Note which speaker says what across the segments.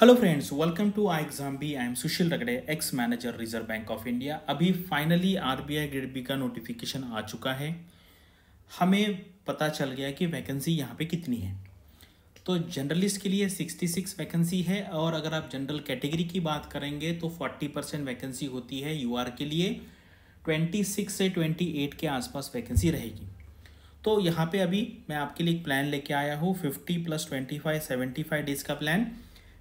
Speaker 1: hello friends
Speaker 2: welcome to ixamBee I am Sushil Ragade ex manager reserve bank of India अभी finally RBI grade B का notification आ चुका है हमें पता चल गया कि वैकेंसी यहाँ पे कितनी है तो जनरलिस्ट के लिए 66 वैकेंसी है और अगर आप जनरल कैटेगरी की बात करेंगे तो 40 परसेंट वैकेंसी होती है यू के लिए 26 से 28 के आसपास वैकेंसी रहेगी तो यहाँ पे अभी मैं आपके लिए एक प्लान लेके आया हूँ 50 प्लस 25 75 डेज का प्लान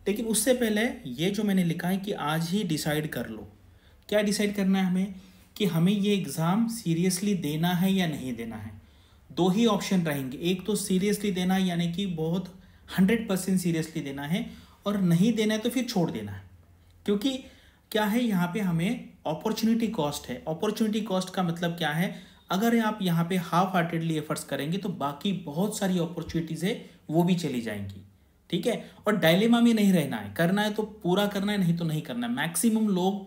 Speaker 2: लेकिन उससे पहले ये जो मैंने लिखा है कि आज ही डिसाइड कर लो क्या डिसाइड करना है हमें कि हमें ये एग्ज़ाम सीरियसली देना है या नहीं देना है दो ही ऑप्शन रहेंगे एक तो सीरियसली देना यानी कि बहुत हंड्रेड परसेंट सीरियसली देना है और नहीं देना है तो फिर छोड़ देना है क्योंकि क्या है यहाँ पे हमें अपॉर्चुनिटी कॉस्ट है अपॉर्चुनिटी कॉस्ट का मतलब क्या है अगर आप यहाँ पे हाफ हार्टेडली एफर्ट्स करेंगे तो बाकी बहुत सारी अपॉर्चुनिटीज़ है वो भी चली जाएंगी ठीक है और डायलेमा में नहीं रहना है करना है तो पूरा करना है नहीं तो नहीं करना है मैक्सिमम लोग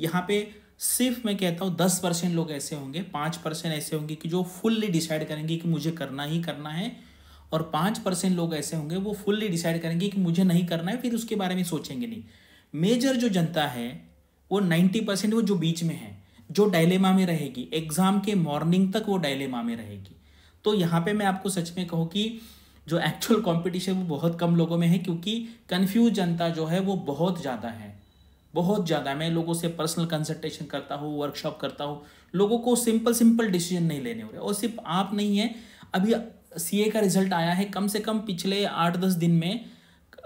Speaker 2: यहाँ पे सिर्फ मैं कहता हूँ दस परसेंट लोग ऐसे होंगे पाँच परसेंट ऐसे होंगे कि जो फुल्ली डिसाइड करेंगे कि मुझे करना ही करना है और पाँच परसेंट लोग ऐसे होंगे वो फुल्ली डिसाइड करेंगे कि मुझे नहीं करना है फिर उसके बारे में सोचेंगे नहीं मेजर जो जनता है वो नाइन्टी परसेंट वो जो बीच में है जो डायलेमा में रहेगी एग्ज़ाम के मॉर्निंग तक वो डायलेमा में रहेगी तो यहाँ पे मैं आपको सच में कहूँ कि जो एक्चुअल कंपटीशन वो बहुत कम लोगों में है क्योंकि कंफ्यूज जनता जो है वो बहुत ज़्यादा है बहुत ज़्यादा मैं लोगों से पर्सनल कंसल्टेशन करता हूँ वर्कशॉप करता हूँ लोगों को सिंपल सिंपल डिसीजन नहीं लेने हो रहे और सिर्फ आप नहीं है अभी सी का रिजल्ट आया है कम से कम पिछले आठ दस दिन में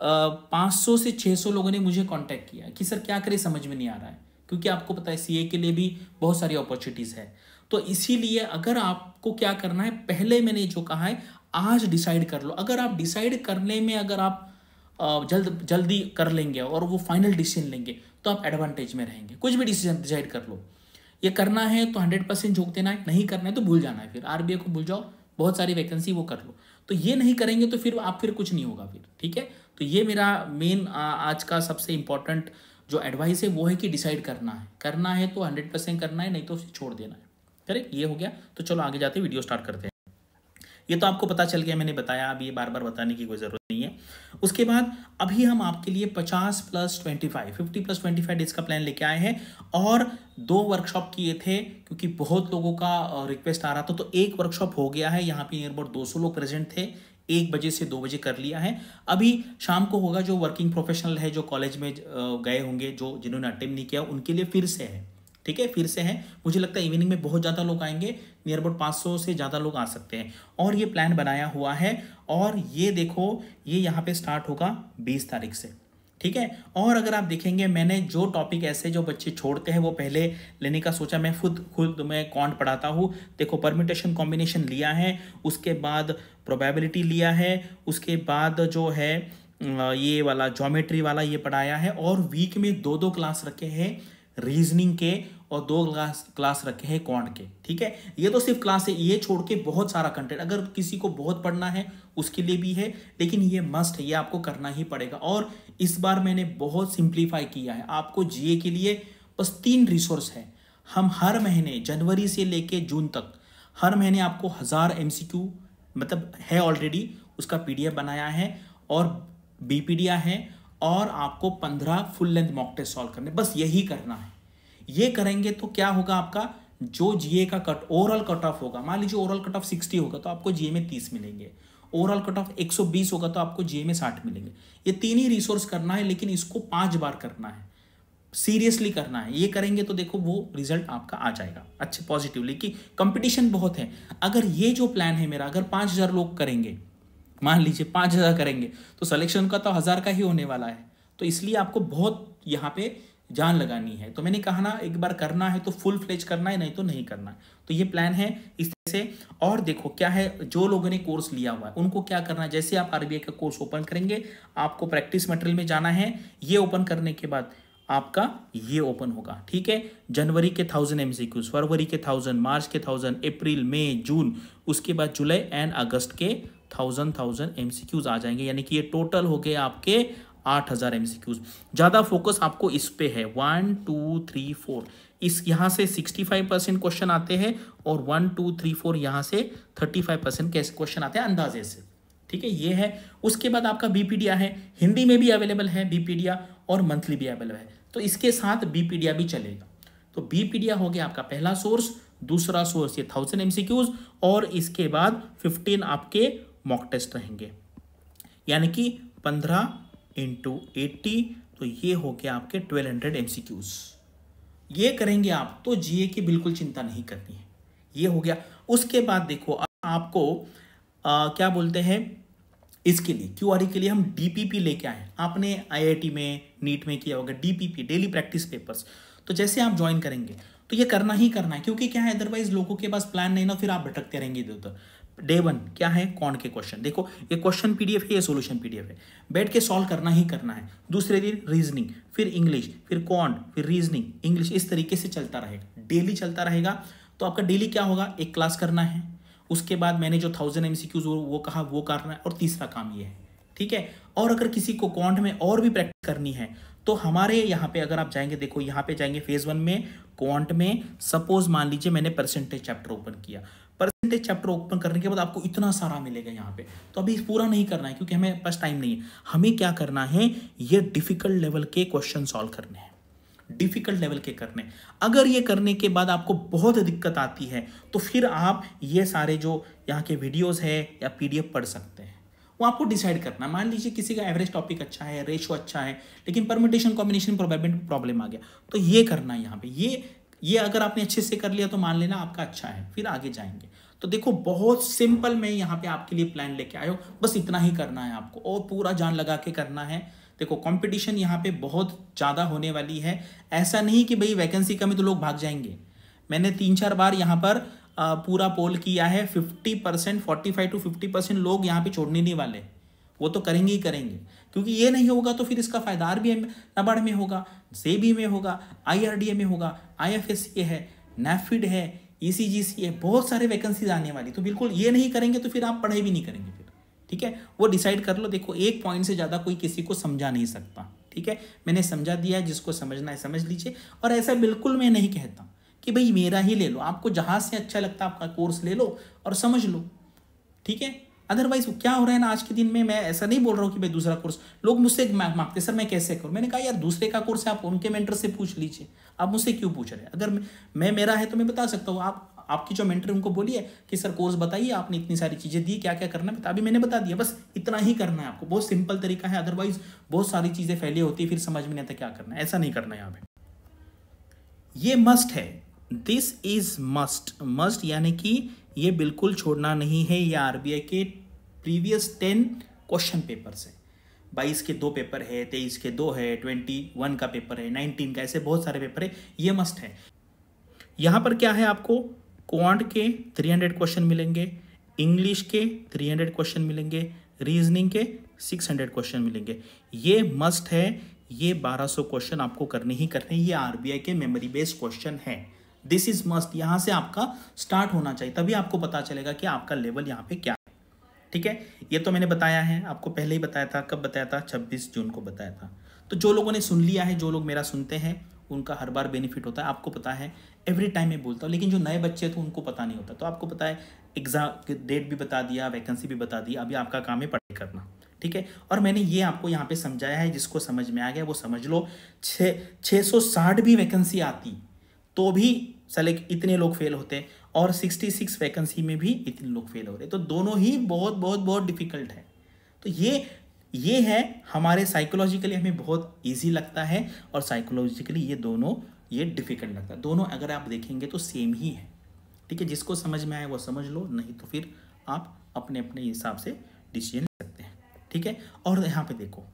Speaker 2: पाँच सौ से छः सौ लोगों ने मुझे कांटेक्ट किया कि सर क्या करें समझ में नहीं आ रहा है क्योंकि आपको पता है सी के लिए भी बहुत सारी अपॉर्चुनिटीज़ है तो इसीलिए अगर आपको क्या करना है पहले मैंने जो कहा है आज डिसाइड कर लो अगर आप डिसाइड करने में अगर आप जल्द जल्दी कर लेंगे और वो फाइनल डिसीजन लेंगे तो आप एडवांटेज में रहेंगे कुछ भी डिसीजन डिसाइड कर लो ये करना है तो हंड्रेड परसेंट झोंक देना है नहीं करना है तो भूल जाना है फिर आर को भूल जाओ बहुत सारी वैकेंसी वो कर लो तो ये नहीं करेंगे तो फिर आप फिर कुछ नहीं होगा फिर ठीक है तो ये मेरा मेन आज का सबसे इंपॉर्टेंट जो एडवाइस है वो है कि डिसाइड करना है करना है तो हंड्रेड परसेंट करना है नहीं तो छोड़ देना है करेक्ट ये हो गया तो चलो आगे जाते वीडियो स्टार्ट करते हैं ये तो आपको पता चल गया मैंने बताया अब ये बार बार बताने की कोई ज़रूरत नहीं है उसके बाद अभी हम आपके लिए 50 प्लस 25 50 प्लस 25 डेज का प्लान लेके आए हैं और दो वर्कशॉप किए थे क्योंकि बहुत लोगों का रिक्वेस्ट आ रहा था तो एक वर्कशॉप हो गया है यहाँ पे नियर अबाउट दो लोग प्रेजेंट थे एक बजे से दो बजे कर लिया है अभी शाम को होगा जो वर्किंग प्रोफेशनल है जो कॉलेज में गए होंगे जो जिन्होंने अटेम्प्ट नहीं किया उनके लिए फिर से है ठीक है फिर से है मुझे लगता है इवनिंग में बहुत ज़्यादा लोग आएंगे नियर अबाउट पाँच सौ से ज़्यादा लोग आ सकते हैं और ये प्लान बनाया हुआ है और ये देखो ये यहाँ पे स्टार्ट होगा बीस तारीख से ठीक है और अगर आप देखेंगे मैंने जो टॉपिक ऐसे जो बच्चे छोड़ते हैं वो पहले लेने का सोचा मैं खुद खुद मैं कॉन्ट पढ़ाता हूँ देखो परमिटेशन कॉम्बिनेशन लिया है उसके बाद प्रोबेबिलिटी लिया है उसके बाद जो है ये वाला जोमेट्री वाला ये पढ़ाया है और वीक में दो दो क्लास रखे हैं रीजनिंग के और दो क्लास क्लास रखे हैं कौन के ठीक है ये तो सिर्फ क्लास है ये छोड़ के बहुत सारा कंटेंट अगर किसी को बहुत पढ़ना है उसके लिए भी है लेकिन ये मस्ट है ये आपको करना ही पड़ेगा और इस बार मैंने बहुत सिंप्लीफाई किया है आपको जीए के लिए बस तीन रिसोर्स है हम हर महीने जनवरी से लेके जून तक हर महीने आपको हज़ार एम मतलब है ऑलरेडी उसका पी बनाया है और बी है और आपको पंद्रह full length mock test solve करने बस यही करना है ये करेंगे तो क्या होगा आपका जो जीए का कट ओवरऑल कट ऑफ होगा मान लीजिए ओवरऑल कट ऑफ सिक्सटी होगा तो आपको जीए में तीस मिलेंगे ओवरऑल कट ऑफ एक सौ बीस होगा तो आपको जीए में साठ मिलेंगे ये तीन ही रिसोर्स करना है लेकिन इसको पांच बार करना है सीरियसली करना है ये करेंगे तो देखो वो रिजल्ट आपका आ जाएगा अच्छे पॉजिटिवली कि कंपटीशन बहुत है अगर ये जो प्लान है मेरा अगर पांच हज़ार लोग करेंगे मान लीजिए पांच हज़ार करेंगे तो सिलेक्शन का तो हज़ार का ही होने वाला है तो इसलिए आपको बहुत यहाँ पे जान लगानी है तो मैंने कहा ना एक बार करना है तो फुल फ्लेज करना है नहीं तो नहीं करना है तो ये प्लान है इस तरह से और देखो क्या है जो लोगों ने कोर्स लिया हुआ है उनको क्या करना है जैसे आप आरबीआई का कोर्स ओपन करेंगे आपको प्रैक्टिस मटेरियल में जाना है ये ओपन करने के बाद आपका ये ओपन होगा ठीक है जनवरी के थाउजेंड एम फरवरी के थाउजेंड मार्च के थाउजेंड अप्रैल मई जून उसके बाद जुलाई एंड अगस्त के थाउजेंड थाउजेंड एम आ जाएंगे यानी कि ये टोटल हो गए आपके आठ हज़ार एमसीक्यूज ज़्यादा फोकस आपको इस पे है वन टू थ्री फोर इस यहां से सिक्सटी फाइव परसेंट क्वेश्चन आते हैं और वन टू थ्री फोर यहां से थर्टी फाइव परसेंट कैसे क्वेश्चन आते हैं अंदाजे से ठीक है ये है उसके बाद आपका बीपीडिया है हिंदी में भी अवेलेबल है बीपीडिया और मंथली भी अवेलेबल है तो इसके साथ बीपीडिया भी चलेगा तो बीपीडिया हो गया आपका पहला सोर्स दूसरा सोर्स ये थाउजेंड एमसीक्यूज और इसके बाद फिफ्टीन आपके मॉक टेस्ट रहेंगे यानी कि पंद्रह इंटू एट्टी तो ये हो गया आपके 1200 हंड्रेड ये करेंगे आप तो जीए की बिल्कुल चिंता नहीं करनी है ये हो गया उसके बाद देखो आपको आ, क्या बोलते हैं इसके लिए क्यू e के लिए हम डीपीपी लेके आए आपने आईआईटी में नीट में किया होगा डीपीपी डेली प्रैक्टिस पेपर्स तो जैसे आप ज्वाइन करेंगे तो ये करना ही करना है क्योंकि क्या है अदरवाइज लोगों के पास प्लान नहीं ना फिर आप भटकते रहेंगे इधर उधर डे वन क्या है कौन के क्वेश्चन देखो ये क्वेश्चन पीडीएफ है ये सॉल्यूशन पीडीएफ है बैठ के सॉल्व करना ही करना है दूसरे दिन रीजनिंग फिर इंग्लिश फिर कौन फिर रीजनिंग इंग्लिश इस तरीके से चलता रहेगा डेली चलता रहेगा तो आपका डेली क्या होगा एक क्लास करना है उसके बाद मैंने जो थाउजेंड एम सी क्यूज वो कहा वो करना है और तीसरा काम ये है ठीक है और अगर किसी को कॉन्ट में और भी प्रैक्टिस करनी है तो हमारे यहाँ पे अगर आप जाएंगे देखो यहाँ पे जाएंगे फेज वन में क्वांट में सपोज मान लीजिए मैंने परसेंटेज चैप्टर ओपन किया परसेंटेज चैप्टर ओपन करने के बाद आपको इतना सारा मिलेगा यहाँ पे तो अभी पूरा नहीं करना है क्योंकि हमें पास टाइम नहीं है हमें क्या करना है ये डिफिकल्ट लेवल के क्वेश्चन सॉल्व करने हैं डिफिकल्ट लेवल के करने अगर ये करने के बाद आपको बहुत दिक्कत आती है तो फिर आप ये सारे जो यहाँ के वीडियोज है या पी पढ़ सकते हैं वो आपको डिसाइड करना मान लीजिए किसी का एवरेज टॉपिक अच्छा है रेशो अच्छा है लेकिन परमिटेशन कॉम्बिनेशन प्रॉब्लम आ गया तो ये करना है यहाँ पे ये ये अगर आपने अच्छे से कर लिया तो मान लेना आपका अच्छा है फिर आगे जाएंगे तो देखो बहुत सिंपल मैं यहाँ पे आपके लिए प्लान लेके आयो बस इतना ही करना है आपको और पूरा जान लगा के करना है देखो कंपटीशन यहाँ पे बहुत ज़्यादा होने वाली है ऐसा नहीं कि भाई वैकेंसी कमी तो लोग भाग जाएंगे मैंने तीन चार बार यहाँ पर पूरा पोल किया है fifty percent forty five to fifty percent लोग यहाँ पे छोड़ने नहीं वाले वो तो करेंगे ही करेंगे क्योंकि ये नहीं होगा तो फिर इसका फ़ायदा आर बी एम नबार्ड में होगा सेबी में होगा आई आर डी ए में होगा आई एफ एस ए है नेफिड है ई सी जी सी है बहुत सारे वैकेंसीज आने वाली तो बिल्कुल ये नहीं करेंगे तो फिर आप पढ़ाई भी नहीं करेंगे फिर ठीक है वो डिसाइड कर लो देखो एक पॉइंट से ज़्यादा कोई किसी को समझा नहीं सकता ठीक है मैंने समझा दिया है जिसको समझना है समझ लीजिए और ऐसा बिल्कुल मैं नहीं कहता कि भाई मेरा ही ले लो आपको जहाँ से अच्छा लगता है आपका कोर्स ले लो और समझ लो ठीक है अदरवाइज क्या हो रहा है ना आज के दिन में मैं ऐसा नहीं बोल रहा हूँ कि भाई दूसरा कोर्स लोग मुझसे मांगते सर मैं कैसे करूँ मैंने कहा यार दूसरे का कोर्स है आप उनके मेंटर से पूछ लीजिए आप मुझसे क्यों पूछ रहे हैं अगर मैं मेरा है तो मैं बता सकता हूँ आप आपकी जो मेंटर उनको बोलिए कि सर कोर्स बताइए आपने इतनी सारी चीज़ें दी क्या क्या करना है अभी मैंने बता दिया बस इतना ही करना है आपको बहुत सिंपल तरीका है अदरवाइज बहुत सारी चीज़ें फैली होती है फिर समझ में नहीं आता क्या करना है ऐसा नहीं करना है यहाँ पे ये मस्ट है दिस इज मस्ट मस्ट यानी कि ये बिल्कुल छोड़ना नहीं है ये आरबीआई के प्रीवियस टेन क्वेश्चन पेपर से बाईस के दो पेपर है तेईस के दो है ट्वेंटी वन का पेपर है नाइनटीन का ऐसे बहुत सारे पेपर है ये मस्ट है यहाँ पर क्या है आपको क्वांट के थ्री हंड्रेड क्वेश्चन मिलेंगे इंग्लिश के थ्री हंड्रेड क्वेश्चन मिलेंगे रीजनिंग के सिक्स हंड्रेड क्वेश्चन मिलेंगे ये मस्ट है ये बारह सौ क्वेश्चन आपको करने ही करने ये आरबीआई के मेमोरी बेस्ड क्वेश्चन है दिस इज मस्ट यहां से आपका स्टार्ट होना चाहिए तभी आपको पता चलेगा कि आपका लेवल यहाँ पे क्या है ठीक है ये तो मैंने बताया है आपको पहले ही बताया था कब बताया था 26 जून को बताया था तो जो लोगों ने सुन लिया है जो लोग मेरा सुनते हैं उनका हर बार बेनिफिट होता है आपको पता है एवरी टाइम मैं बोलता हूँ लेकिन जो नए बच्चे थे उनको पता नहीं होता तो आपको पता है एग्जाम डेट भी बता दिया वैकेंसी भी बता दी अभी आपका काम है पढ़ाई करना ठीक है और मैंने ये आपको यहाँ पे समझाया है जिसको समझ में आ गया वो समझ लो छः छः सौ साठ भी वैकेंसी आती तो भी सलेक्ट इतने लोग फेल होते हैं और 66 वैकेंसी में भी इतने लोग फेल हो रहे तो दोनों ही बहुत बहुत बहुत डिफिकल्ट है तो ये ये है हमारे साइकोलॉजिकली हमें बहुत ईजी लगता है और साइकोलॉजिकली ये दोनों ये डिफिकल्ट लगता है दोनों अगर आप देखेंगे तो सेम ही है ठीक है जिसको समझ में आए वो समझ लो नहीं तो फिर आप अपने अपने हिसाब से डिसीजन ले सकते हैं ठीक है और यहाँ पे देखो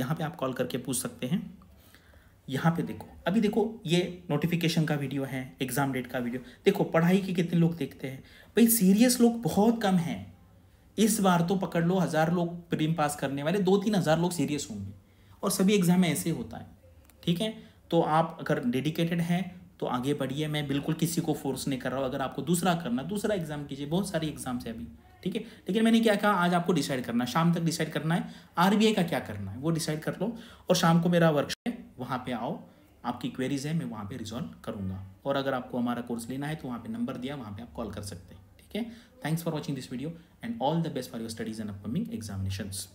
Speaker 2: यहाँ पे आप कॉल करके पूछ सकते हैं यहाँ पे देखो अभी देखो ये नोटिफिकेशन का वीडियो है एग्ज़ाम डेट का वीडियो देखो पढ़ाई के कितने लोग देखते हैं भाई सीरियस लोग बहुत कम हैं इस बार तो पकड़ लो हज़ार लोग प्रीम पास करने वाले दो तीन हज़ार लोग सीरियस होंगे और सभी एग्ज़ाम में ऐसे होता है ठीक है तो आप अगर डेडिकेटेड हैं तो आगे बढ़िए मैं बिल्कुल किसी को फोर्स नहीं कर रहा हूँ अगर आपको दूसरा करना दूसरा एग्ज़ाम कीजिए बहुत सारी एग्ज़ाम्स है अभी ठीक है लेकिन मैंने क्या कहा आज आपको डिसाइड करना है शाम तक डिसाइड करना है आर का क्या करना है वो डिसाइड कर लो और शाम को मेरा वर्कशॉप वहाँ पे आओ आपकी क्वेरीज है मैं वहाँ पे रिजॉल्व करूँगा और अगर आपको हमारा कोर्स लेना है तो वहाँ पे नंबर दिया वहाँ पे आप कॉल कर सकते हैं ठीक है thanks for watching this video and all the best for your studies and upcoming examinations